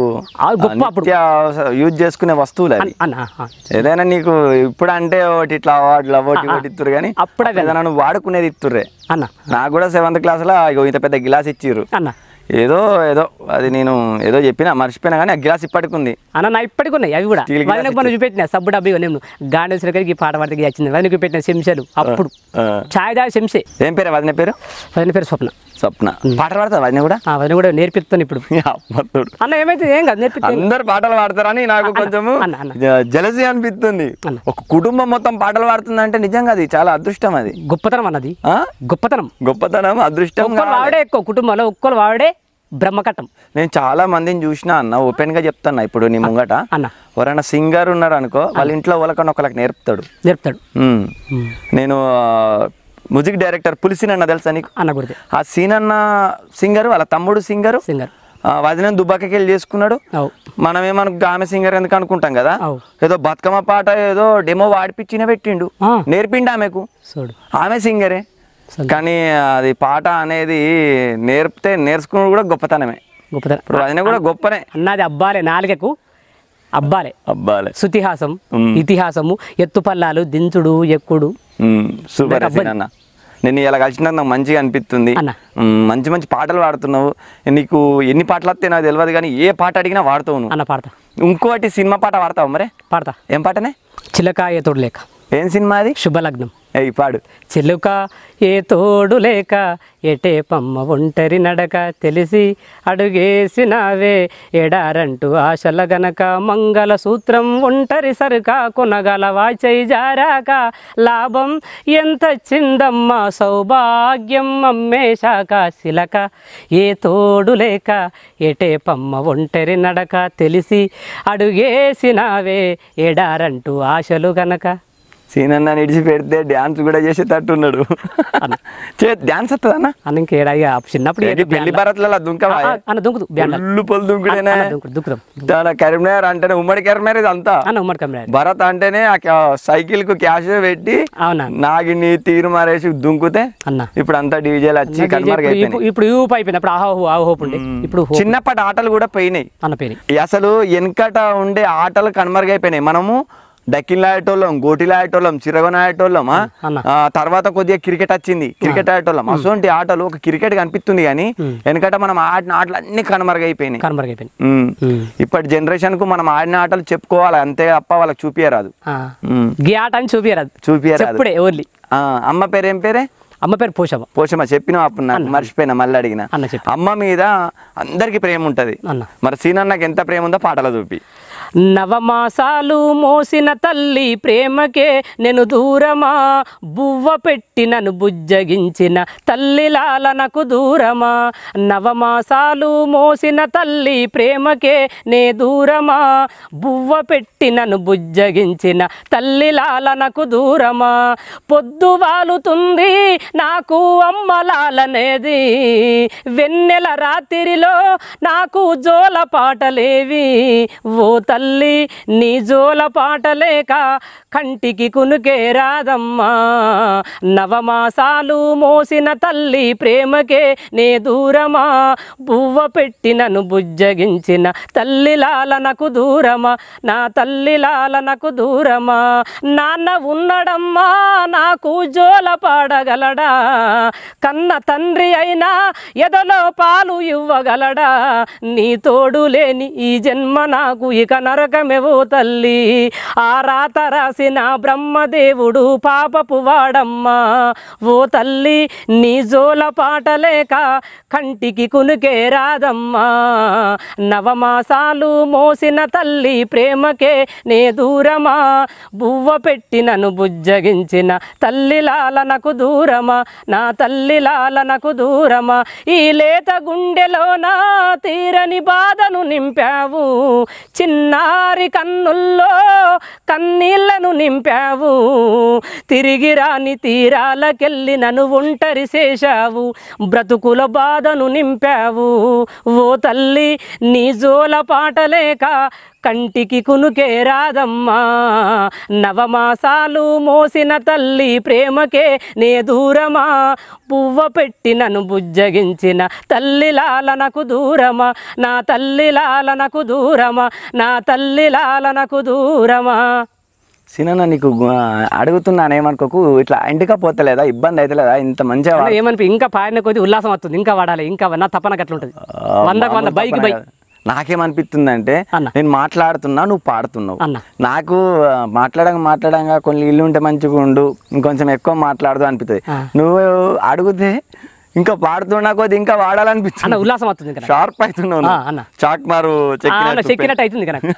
గొప్ప అప్పుడు యూజ్ చేసుకునే వస్తువులు అన్న ఏదైనా నీకు ఇప్పుడు అంటే ఒకటి ఇట్లా అవార్డులు అవోటి ఒకటి ఇత్తురు కానీ అప్పుడే నువ్వు వాడుకునేది ఇత్తుర్రే అన్న నాకు కూడా సెవెంత్ క్లాస్ క్లాస్లో ఇంత పెద్ద గిలాస్ ఇచ్చిర్రు అన్న ఏదో ఏదో అది నేను ఏదో చెప్పినా మర్చిపోయినా కానీ ఆ గ్లాస్ ఇప్పటికి ఉంది అన్న నా ఇప్పటికి ఉన్నాయి అవి కూడా వాళ్ళకి మనం చూపెట్టిన సబ్బు డబ్బు నేను గాండి వచ్చిన పాట పడితే వచ్చింది వాళ్ళకి చూపెట్టిన శంసలు అప్పుడు చాయ్ దా శంసే ఏం పేరు వదిన పేరు వదిన పేరు స్వప్న స్వప్న పాటలు పాడతావు అవన్నీ కూడా అవన్నీ కూడా నేర్పిస్తాను ఇప్పుడు (laughs) అన్న ఏమైతే ఏం కాదు నేర్పిస్తాను అందరు పాటలు పాడతారని నాకు కొంచెము జలసి అనిపిస్తుంది ఒక కుటుంబం మొత్తం పాటలు పాడుతుంది అంటే నిజంగా అది చాలా అదృష్టం అది గొప్పతనం అన్నది గొప్పతనం గొప్పతనం అదృష్టం వాడే ఎక్కువ కుటుంబంలో ఒక్కరు వాడే బ్రహ్మకటం నేను చాలా మందిని చూసినా అన్న ఓపెన్ గా చెప్తాను ఇప్పుడు నీ ముంగట అన్న ఎవరైనా సింగర్ ఉన్నారు అనుకో వాళ్ళ ఇంట్లో వాళ్ళకన్నా ఒకళ్ళకి నేర్పుతాడు నేర్పుతాడు నేను మ్యూజిక్ డైరెక్టర్ పులిసీనన్న తెలుసా నీకు అన్న గుర్తు ఆ సీనన్న సింగర్ వాళ్ళ తమ్ముడు సింగర్ సింగర్ వదిన దుబ్బాకకి వెళ్ళి చేసుకున్నాడు మనం ఏమను ఆమె సింగర్ ఎందుకు అనుకుంటాం కదా ఏదో బతుకమ్మ పాట ఏదో డెమో వాడిపించిన పెట్టిండు నేర్పిండు ఆమెకు ఆమె సింగరే కానీ అది పాట అనేది నేర్పితే నేర్చుకున్నది కూడా గొప్పతనమే గొప్పతనం ఇప్పుడు కూడా గొప్పనే అన్నది అబ్బాలే నాలుగకు అబ్బాలే అబ్బాలే సుతిహాసం ఇతిహాసము ఎత్తుపల్లాలు దించుడు ఎక్కుడు సూపర్ అన్న నేను ఇలా కలిసినా నాకు మంచిగా అనిపిస్తుంది మంచి మంచి పాటలు పాడుతున్నావు నీకు ఎన్ని పాటలు వస్తే నాకు తెలియదు కానీ ఏ పాట అడిగినా వాడుతావు అన్న పాడతా ఇంకోటి సినిమా పాట పాడతావు మరే పాడతా ఏం పాటనే చిలకాయ తోడు లేక ఏం సినిమా అది శుభలగ్నం అయిపాడు పాడు చిలుక ఏ తోడు లేక ఎటే పమ్మ ఒంటరి నడక తెలిసి అడుగేసినావే ఎడారంటూ ఆశల గనక మంగళ సూత్రం ఒంటరి సరుక కొనగల వాచై జారాక లాభం ఎంత చిందమ్మ సౌభాగ్యం అమ్మేశాక శిలక ఏ తోడు లేక ఎటే పమ్మ ఒంటరి నడక తెలిసి అడుగేసినావే ఎడారంటూ ఆశలు గనక సీనన్న నిడిచి పెడితే డ్యాన్స్ కూడా చేసేటట్టున్నాడు చే డ్యాన్స్ వస్తుంది అన్న అన్న ఇంకేడా చిన్నప్పుడు పెళ్లి భారత్లలో దుంకవా అన్న దుంకుదు కరీంనగర్ అంటేనే ఉమ్మడి కరీంనగర్ ఇది అంతా ఉమ్మడి కరీంనగర్ భరత్ అంటేనే ఆ సైకిల్ కు క్యాష్ పెట్టి నాగిని తీరు మారేసి దుంకుతే అన్న ఇప్పుడు అంతా డీజేలు వచ్చి ఇప్పుడు ఊపు అయిపోయింది అప్పుడు ఆహో ఆహో ఇప్పుడు చిన్నప్పటి ఆటలు కూడా పోయినాయి పోయినాయి అసలు వెనకట ఉండే ఆటలు కనుమరుగైపోయినాయి మనము డక్కిన్లు ఆడేటోళ్ళం గోటీలు ఆడేటోళ్ళం చిరగన ఆడేటోళ్ళం తర్వాత కొద్దిగా క్రికెట్ వచ్చింది క్రికెట్ ఆడేటోళ్ళం అసోంటి ఆటలు ఒక క్రికెట్ కనిపిస్తుంది కానీ వెనకట మనం ఆడిన ఆటలు అన్ని కనుమరుగైపోయినాయి కనుమరుగైపోయినాయి ఇప్పటి జనరేషన్ కు మనం ఆడిన ఆటలు చెప్పుకోవాలి అంతే తప్ప వాళ్ళకి చూపించరాదు చూపియరాదు చూపియరాదు చూపించరాదు అమ్మ పేరు ఏం పేరే అమ్మ పేరు పోషమ్మ పోషమ్మ చెప్పిన అప్పుడు మర్చిపోయినా మళ్ళీ అడిగిన అమ్మ మీద అందరికి ప్రేమ ఉంటుంది మరి సీనన్నకి ఎంత ప్రేమ ఉందో పాటల చూపి నవమాసాలు మోసిన తల్లి ప్రేమకే నేను దూరమా బువ్వ పెట్టి నన్ను బుజ్జగించిన తల్లి లాలనకు దూరమా నవమాసాలు మోసిన తల్లి ప్రేమకే నే దూరమా బువ్వ పెట్టి నన్ను బుజ్జగించిన తల్లి లాలనకు దూరమా పొద్దు వాలుతుంది నాకు అమ్మలాలనేది వెన్నెల రాత్రిలో నాకు జోల పాటలేవి ఓ తల్లి నీ జోల పాటలేక కంటికి కునుకే రాదమ్మా నవమాసాలు మోసిన తల్లి ప్రేమకే నే దూరమా బువ్వ పెట్టి నన్ను బుజ్జగించిన తల్లి లాలనకు దూరమా నా తల్లి లాలనకు దూరమా నాన్న ఉన్నడమ్మా నాకు జోల పాడగలడ ఇవ్వగలడా కన్న తండ్రి అయినా ఎదలో పాలు ఇవ్వగలడా నీ తోడు లేని ఈ జన్మ నాకు ఇక నరకమెవో తల్లి ఆ రాత రాసిన బ్రహ్మదేవుడు పాపపు వాడమ్మా ఓ తల్లి నీ జోల పాటలేక కంటికి కునుకే రాదమ్మా నవమాసాలు మోసిన తల్లి ప్రేమకే నే దూరమా బువ్వ పెట్టినను బుజ్జగించిన తల్లి లాలనకు దూరమా దూరమా నా తల్లి లాలనకు దూరమా ఈ లేత గుండెలో నా తీరని బాధను నింపావు చిన్నారి కన్నుల్లో కన్నీళ్లను నింపావు తిరిగి రాని తీరాలకెళ్ళి నన్ను ఒంటరి చేశావు బ్రతుకుల బాధను నింపావు ఓ తల్లి నీ జోల పాటలేక కంటికి కునుకే రాదమ్మా నవమాసాలు మోసిన తల్లి ప్రేమకే నే దూర దూరమా పువ్వ పెట్టి నన్ను బుజ్జగించిన తల్లి లాలనకు దూరమా నా తల్లి లాలనకు దూరమా నా తల్లి లాలనకు దూరమా సినా నీకు అడుగుతున్నాను ఏమనుకోకు ఇట్లా ఇంటికా పోతలేదా ఇబ్బంది అవుతలేదా ఇంత మంచిగా ఏమనిపి ఇంకా పాడిన కొద్ది ఉల్లాసం వస్తుంది ఇంకా వాడాలి ఇంకా నా తప్పన గట్లుంటుంది వందకు వంద బైక్ బైక్ నాకేమనిపిస్తుందంటే నేను మాట్లాడుతున్నా నువ్వు పాడుతున్నావు నాకు మాట్లాడంగా మాట్లాడంగా కొన్ని ఇల్లు ఉంటే మంచిగా ఉండు ఇంకొంచెం ఎక్కువ మాట్లాడదు అనిపిస్తుంది నువ్వు అడిగితే ఇంకా పాడుతున్నా కొద్ది ఇంకా వాడాలనిపిస్తుంది ఉల్లాసం అవుతుంది షార్ప్ అవుతున్నావు చాక్ మారు చెక్కినట్టు అవుతుంది (laughs)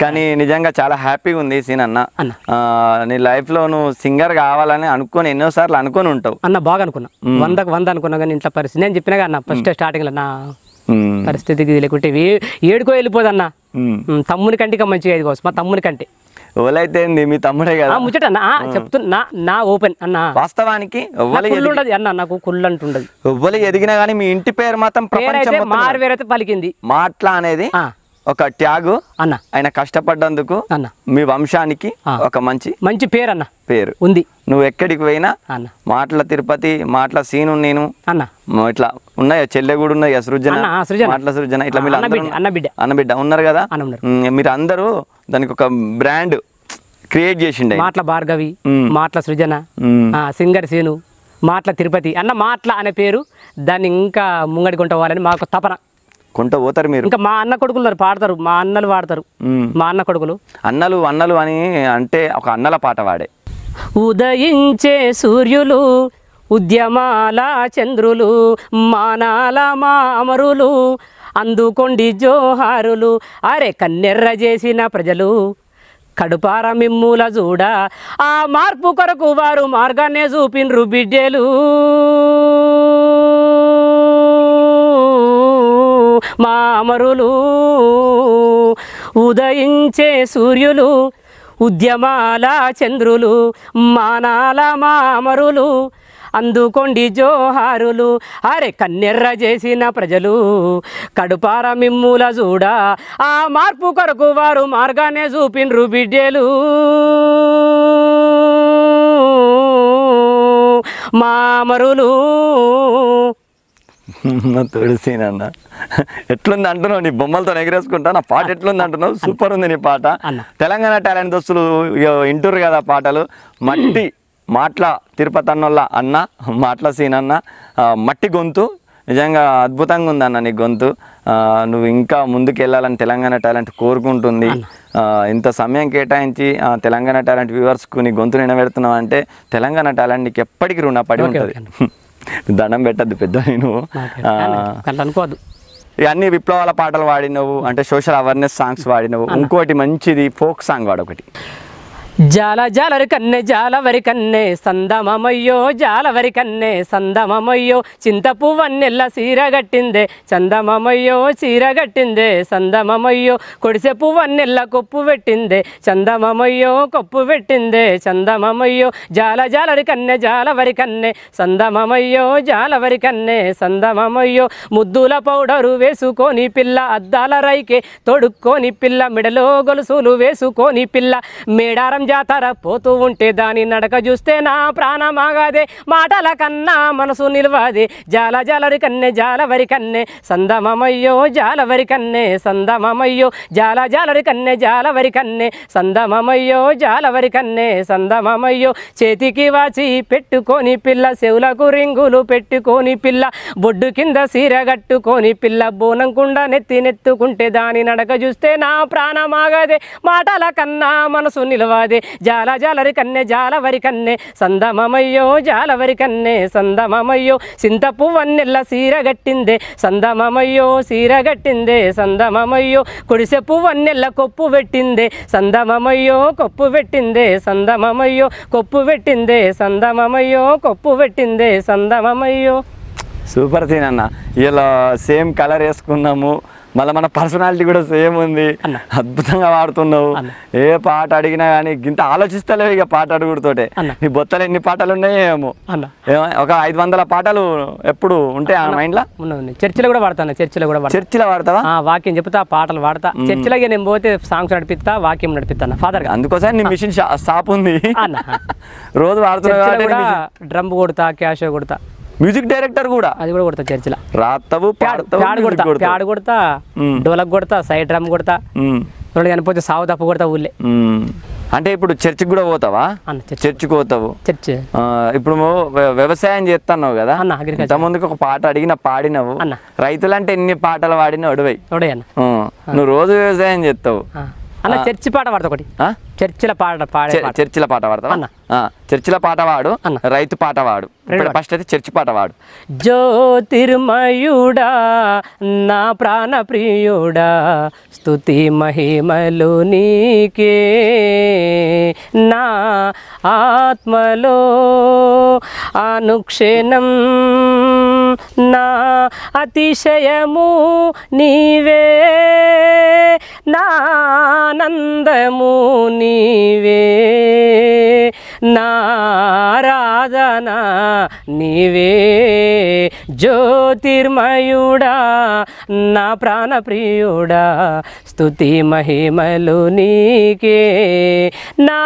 కానీ నిజంగా చాలా హ్యాపీగా ఉంది సీన్ అన్న నీ లైఫ్ లో నువ్వు సింగర్ కావాలని అనుకుని ఎన్నోసార్లు అనుకుని ఉంటావు అన్న బాగా అనుకున్నా వందకు వంద అనుకున్నా కానీ ఇంట్లో పరిస్థితి నేను చెప్పినా అన్న ఫస్ట్ స్టార్టింగ్ లో నా పరిస్థితికి లేకుంటే ఏడుకో వెళ్ళిపోదన్నా తమ్ముని కంటే మంచిగా ఇది కోసం మా తమ్ముని కంటే ఎవరైతే మీ తమ్ముడే కదా ముచ్చట చెప్తున్నా నా ఓపెన్ అన్న వాస్తవానికి ఉండదు అన్న నాకు కుళ్ళు అంటుండదు ఎవ్వరు ఎదిగినా గానీ మీ ఇంటి పేరు మాత్రం మారువేరైతే పలికింది మాట్లా అనేది ఒక ట్యాగ్ అన్న ఆయన కష్టపడ్డందుకు అన్న మీ వంశానికి ఒక మంచి మంచి పేరు అన్న పేరు ఉంది నువ్వు ఎక్కడికి పోయినా అన్న మాటల తిరుపతి మాటల సీను నేను అన్న ఇట్లా ఉన్నాయా చెల్లె కూడా ఉన్నాయి సృజన మాటల సృజన ఇట్లా మీరు అన్న బిడ్డ అన్న బిడ్డ ఉన్నారు కదా మీరు అందరూ దానికి ఒక బ్రాండ్ క్రియేట్ చేసిండే మాటల భార్గవి మాటల సృజన సింగర్ సీను మాటల తిరుపతి అన్న మాటల అనే పేరు దాన్ని ఇంకా ముంగడి కొంటవాలని మాకు తపన కొంట పోతారు మీరు ఇంకా మా అన్న కొడుకులు పాడతారు మా అన్నలు పాడతారు మా అన్న కొడుకులు అన్నలు అన్నలు అని అంటే ఒక అన్నల పాట వాడే ఉదయించే సూర్యులు ఉద్యమాల చంద్రులు మానాల మామరులు అందుకొండి జోహారులు అరే కన్నెర్ర చేసిన ప్రజలు కడుపార మిమ్ముల చూడ ఆ మార్పు కొరకు వారు మార్గాన్నే చూపిన్రు బిడ్డేలు మామరులు ఉదయించే సూర్యులు ఉద్యమాల చంద్రులు మానాల మామరులు అందుకోండి జోహారులు అరే కన్నెర్ర చేసిన ప్రజలు కడుపార మిమ్ముల చూడ ఆ మార్పు కొరకు వారు మార్గానే చూపిండ్రు బిడ్డలు మామరులు తుడిసినన్న ఎట్లుంది అంటున్నావు నీ బొమ్మలతో ఎగిరేసుకుంటా నా పాట ఎట్లుంది అంటున్నావు సూపర్ ఉంది నీ పాట తెలంగాణ టాలెంట్ దోస్తులు వింటురు కదా పాటలు మట్టి మాట్ల తిరుపతి అన్నోళ్ళ అన్న మాట్ల సీన్ అన్న మట్టి గొంతు నిజంగా అద్భుతంగా ఉందన్న నీ గొంతు నువ్వు ఇంకా ముందుకు వెళ్ళాలని తెలంగాణ టాలెంట్ కోరుకుంటుంది ఇంత సమయం కేటాయించి తెలంగాణ టాలెంట్ వ్యూవర్స్కు నీ గొంతు నిలబెడుతున్నావు అంటే తెలంగాణ టాలెంట్ నీకు ఎప్పటికీ రుణపడి ఉంటుంది (laughs) దండం పెట్టద్దు పెద్ద నేను అనుకోదు అన్ని విప్లవాల పాటలు వాడినవు అంటే సోషల్ అవేర్నెస్ సాంగ్స్ వాడినవు ఇంకోటి మంచిది ఫోక్ సాంగ్ వాడొకటి జాల జాలరు కన్నె జాలవరి కన్నె సందమయ్యో జాలవరి కన్నె సందమమయ్యో చింతపువ్వన్నెల్ల సీరగట్టిందే చందమమయ్యో సీరగట్టిందే సందమయ్యో కొడిసె పువ్వన్నెల్ల కొప్పు పెట్టిందే చందమయ్యో కొప్పు పెట్టిందే చందమయ్యో జాల జాలరి కన్నె జాలవరి కన్నె సందమయ్యో జాలవరి కన్నే సందమయ్యో ముద్దుల పౌడరు వేసుకొని పిల్ల అద్దాల రైకే తొడుక్కొని పిల్ల మెడలో గొలుసులు వేసుకొని పిల్ల మేడారం జాతర పోతూ ఉంటే దాని నడక చూస్తే నా ప్రాణమాగాదే మాటల కన్నా మనసు నిల్వాదే జాల జాలరి కన్నె జాలవరి కన్నే సందమమయ్యో జాలవరి కన్నే సందమమయ్యో జాల జాలరి కన్నె జాలవరి కన్నే సందమమయ్యో జాలవరి కన్నే సందమమయ్యో చేతికి వాచి పెట్టుకొని పిల్ల శవులకు రింగులు పెట్టుకొని పిల్ల బొడ్డు కింద సీర కట్టుకొని పిల్ల బోనం కుండ నెత్తి నెత్తుకుంటే దాని నడక చూస్తే నా ప్రాణమాగదే మాటల కన్నా మనసు నిలవాదే ఉన్నది జాల జాలరి కన్నె జాలవరి కన్నె సందమమయ్యో జాలవరి కన్నె సందమమయ్యో సింత పువ్వన్నెల్ల సీరగట్టిందే సందమమయ్యో సీరగట్టిందే సందమమయ్యో కొడిసె పువ్వన్నెల్ల కొప్పు పెట్టిందే సందమమయ్యో కొప్పు పెట్టిందే సందమమయ్యో కొప్పు పెట్టిందే సందమమయ్యో కొప్పు పెట్టిందే సందమమయ్యో సూపర్ సీన్ అన్న ఇలా సేమ్ కలర్ వేసుకున్నాము మళ్ళీ మన పర్సనాలిటీ కూడా సేమ్ ఉంది అద్భుతంగా వాడుతున్నావు ఏ పాట అడిగినా కానీ ఇంత ఆలోచిస్తలేవు ఇక పాట అడుగుడుతోటే నీ బొత్తలు ఎన్ని పాటలు ఉన్నాయి ఏమో ఒక ఐదు వందల పాటలు ఎప్పుడు ఉంటాయి ఆ మైండ్ లో చర్చిలో కూడా వాడతాను చర్చిలో కూడా చర్చిలో వాడతావా వాక్యం చెప్తా పాటలు వాడతా చర్చిలో నేను పోతే సాంగ్స్ నడిపిస్తా వాక్యం నడిపిస్తాను ఫాదర్ అందుకోసం నీ మిషన్ షాప్ ఉంది రోజు వాడుతున్నా డ్రమ్ కొడతా క్యాష్ కొడతా మ్యూజిక్ డైరెక్టర్ కూడా అది కూడా కొడతా చర్చిలో రాత్తవు ప్యాడ్ కొడతా కొడతా డోలక్ కొడతా సైడ్ డ్రమ్ కొడతా చనిపోతే సావు తప్పు కొడతా ఊళ్ళే అంటే ఇప్పుడు చర్చికి కూడా పోతావా చర్చికి పోతావు చర్చి ఇప్పుడు వ్యవసాయం చేస్తున్నావు కదా అగ్రికల్చర్ ముందుకు ఒక పాట అడిగిన పాడినవు రైతులంటే ఎన్ని పాటలు పాడినా అడవై నువ్వు రోజు వ్యవసాయం చేస్తావు అన్న చర్చి పాట పాడతా ఒకటి చర్చిల పాట పాడే చర్చిల పాట పాడతా అన్న చర్చిల పాట వాడు రైతు పాట వాడు ఫస్ట్ అయితే చర్చి పాట వాడు జ్యోతిర్మయుడా నా ప్రాణ ప్రియుడా స్థుతి మహిమలు నీకే నా ఆత్మలో అనుక్షణం నా అతిశయము నీవే నానందము నీవే నారాధన నీవే జ్యోతిర్మయుడా నా ప్రాణప్రియుడా స్థుతి మహిమలు నీకే నా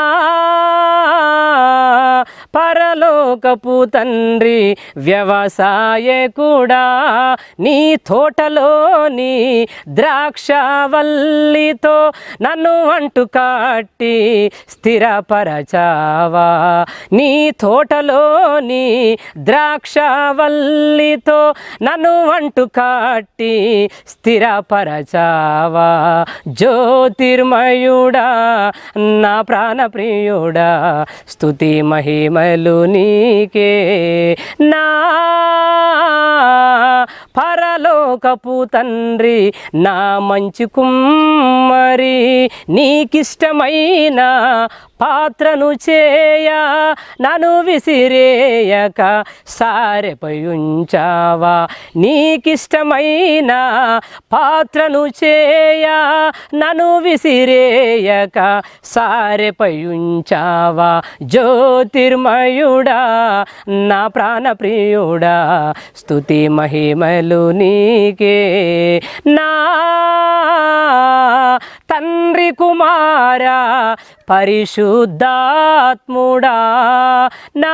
పరలోకపు తండ్రి వ్యవసాయ కూడా నీ తోటలోని ద్రాక్షవల్లితో నన్ను అంటు కాటి స్థిరపరచావా నీ తోటలోని ద్రాక్షవల్లితో నన్ను అంటు కాటి స్థిరపరచావా జ్యోతిర్మయుడా నా ప్రాణప్రియుడా స్తుతి మహిమ శరణలు నీకే నా పరలోకపు తండ్రి నా మంచి కుమ్మరి నీకిష్టమైన పాత్రను చేయ నను విసిరేయక సారెపయుంచావా నీకిష్టమైన పాత్రను చేయ నను విసిరేయక సారెపయుంచావా జ్యోతిర్మ మహిమయుడా నా ప్రాణప్రియుడా స్థుతి మహిమలు నీకే నా తండ్రి కుమార పరిశుద్ధాత్ముడా నా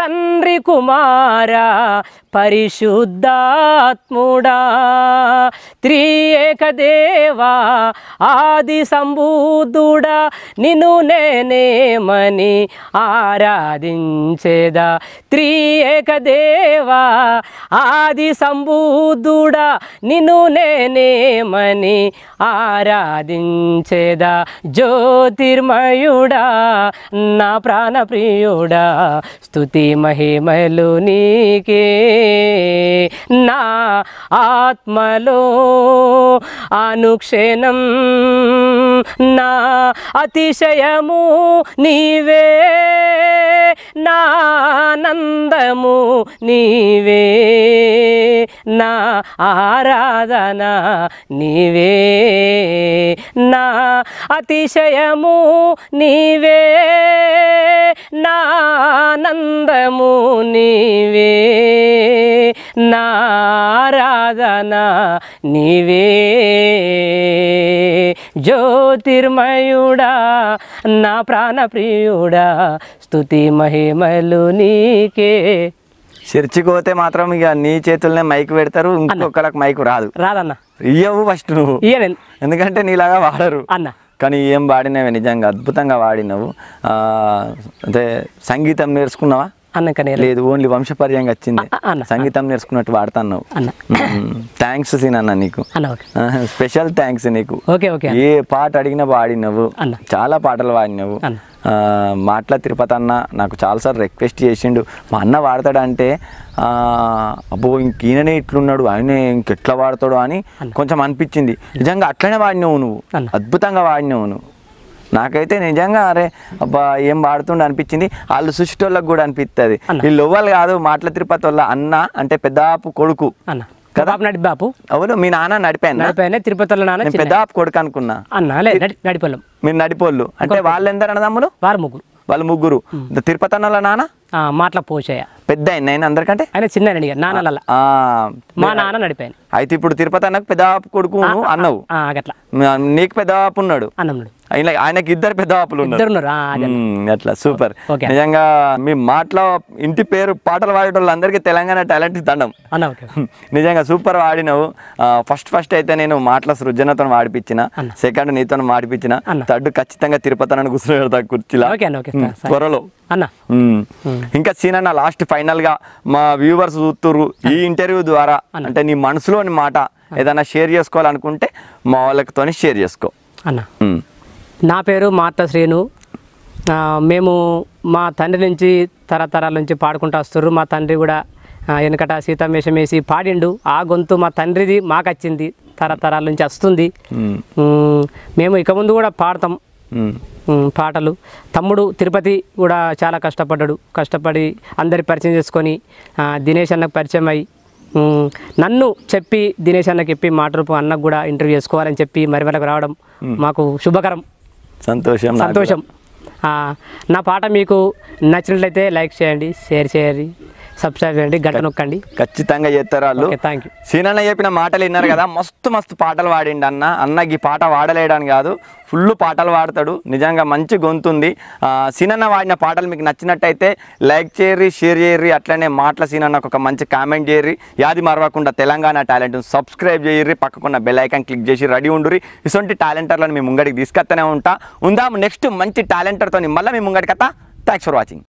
తండ్రి కుమార పరిశుద్ధాత్ముడా త్రియేక దేవా ఆది సంబూధుడా నిన్ను నేనే ప్రేమని ఆరాధించేదా త్రియేక దేవా ఆది సంబూధుడా నిన్ను నేనేమని ఆరాధించేదా జ్యోతిర్మయుడా నా ప్రాణప్రియుడా స్థుతి మహిమలు నీకే నా ఆత్మలో అనుక్షేణం నా అతిశయము నీవే నానందము నీవే నా ఆరాధన నీవే నా అతిశయము నీవే నానందము నీవే ఆరాధన నీవే జ్యోతిర్మయుడా నా ప్రాణప్రియుడా స్తుతి మహి ప్రేమలు నీకే చర్చిపోతే మాత్రం ఇక నీ చేతులనే మైక్ పెడతారు ఇంకొకరికి మైక్ రాదు రాదన్న ఇయ్యవు ఫస్ట్ నువ్వు ఎందుకంటే నీలాగా వాడరు అన్న కానీ ఏం వాడినవి నిజంగా అద్భుతంగా వాడినవు అంటే సంగీతం నేర్చుకున్నావా అన్నకనే లేదు ఓన్లీ వంశపర్యంగా వచ్చింది సంగీతం నేర్చుకున్నట్టు వాడుతున్నావు థ్యాంక్స్ సీన్ అన్న నీకు స్పెషల్ థ్యాంక్స్ నీకు ఏ పాట అడిగినా పాడినవు చాలా పాటలు పాడినవు మాట్లా తిరుపతి అన్న నాకు చాలాసార్లు రిక్వెస్ట్ చేసిండు మా అన్న వాడతాడంటే అబ్బో ఇంక ఈయననే ఇట్లున్నాడు ఆయనే ఇంకెట్లా వాడతాడు అని కొంచెం అనిపించింది నిజంగా అట్లనే వాడినావు నువ్వు అద్భుతంగా వాడినావు నువ్వు నాకైతే నిజంగా అరే అబ్బా ఏం వాడుతుండే అనిపించింది వాళ్ళు సుష్టిళ్ళకి కూడా అనిపిస్తుంది వీళ్ళు ఎవ్వరు కాదు మాటల తిరుపతి వాళ్ళ అన్న అంటే పెద్దాపు కొడుకు కదా నడిపాపు అవును మీ నాన్న నడిపాను తిరుపతి తిరుపతిలో నాన్న పెద్దాపు కొడుకు అనుకున్నా అన్న నడిపోలేం మీరు నడిపోళ్ళు అంటే వాళ్ళు ఎందరు అన్నదమ్ములు వారు ముగ్గురు వాళ్ళు ముగ్గురు తిరుపతి అన్నల నాన్న మాటల పోషయ్య పెద్ద ఆయన ఆయన అందరికంటే ఆయన చిన్న నాన్న మా నాన్న నడిపాను అయితే ఇప్పుడు తిరుపతి అన్నకు పెద్దాపు కొడుకు అన్నవు అట్లా నీకు పెద్దాపు ఉన్నాడు అన్నమ్ముడు ఆయన ఆయనకి ఇద్దరు పెద్ద బాపులు అట్లా సూపర్ నిజంగా మీ మాటలో ఇంటి పేరు పాటలు పాడేటోళ్ళు తెలంగాణ టాలెంట్ దండం నిజంగా సూపర్ వాడినవు ఫస్ట్ ఫస్ట్ అయితే నేను మాటల సృజనతో వాడిపించిన సెకండ్ నీతో మాడిపించిన థర్డ్ ఖచ్చితంగా తిరుపతి అని పెడతా కుర్చీలో త్వరలో ఇంకా సీన్ అన్న లాస్ట్ ఫైనల్ గా మా వ్యూవర్స్ చూస్తురు ఈ ఇంటర్వ్యూ ద్వారా అంటే నీ మనసులోని మాట ఏదైనా షేర్ చేసుకోవాలనుకుంటే మా వాళ్ళతో షేర్ చేసుకో అన్న నా పేరు మార్త శ్రీను మేము మా తండ్రి నుంచి తరతరాల నుంచి పాడుకుంటూ వస్తున్నారు మా తండ్రి కూడా వెనకట సీతామేషం వేసి పాడిండు ఆ గొంతు మా తండ్రిది మాకు వచ్చింది తరతరాల నుంచి వస్తుంది మేము ఇక ముందు కూడా పాడతాం పాటలు తమ్ముడు తిరుపతి కూడా చాలా కష్టపడ్డాడు కష్టపడి అందరి పరిచయం చేసుకొని దినేష్ అన్నకు పరిచయం అయ్యి నన్ను చెప్పి దినేష్ అన్నకి చెప్పి మాట రూపం అన్నకు కూడా ఇంటర్వ్యూ చేసుకోవాలని చెప్పి మరి రావడం మాకు శుభకరం సంతోషం సంతోషం నా పాట మీకు నచ్చినట్లయితే లైక్ చేయండి షేర్ చేయండి సబ్స్క్రైబ్ చేయండి గట్ట నొక్కండి ఖచ్చితంగా చేస్తారు వాళ్ళు థ్యాంక్ యూ సీనన్న చెప్పిన మాటలు విన్నారు కదా మస్తు మస్తు పాటలు వాడిండి అన్న అన్న ఈ పాట వాడలేయడానికి కాదు ఫుల్ పాటలు వాడతాడు నిజంగా మంచి గొంతుంది సీనన్న వాడిన పాటలు మీకు నచ్చినట్టయితే లైక్ చేయర్రి షేర్ చేయర్రి అట్లనే మాటల సీనన్నకు ఒక మంచి కామెంట్ చేయర్రి యాది మరవకుండా తెలంగాణ టాలెంట్ సబ్స్క్రైబ్ చేయర్రి పక్కకున్న బెల్ ఐకాన్ క్లిక్ చేసి రెడీ ఉండుర్రి ఇటువంటి టాలెంటర్లను మేము ముంగడికి తీసుకొస్తూనే ఉంటా ఉందాము నెక్స్ట్ మంచి టాలెంటర్తో మళ్ళీ మీ ముంగడి కథ థ్యాంక్స్ ఫర్ వాచింగ్